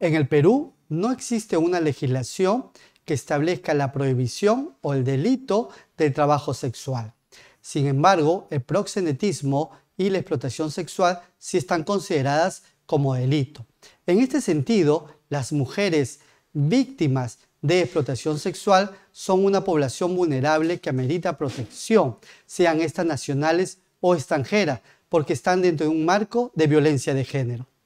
En el Perú no existe una legislación que establezca la prohibición o el delito de trabajo sexual. Sin embargo, el proxenetismo y la explotación sexual sí están consideradas como delito. En este sentido, las mujeres víctimas de explotación sexual son una población vulnerable que amerita protección, sean estas nacionales o extranjeras, porque están dentro de un marco de violencia de género.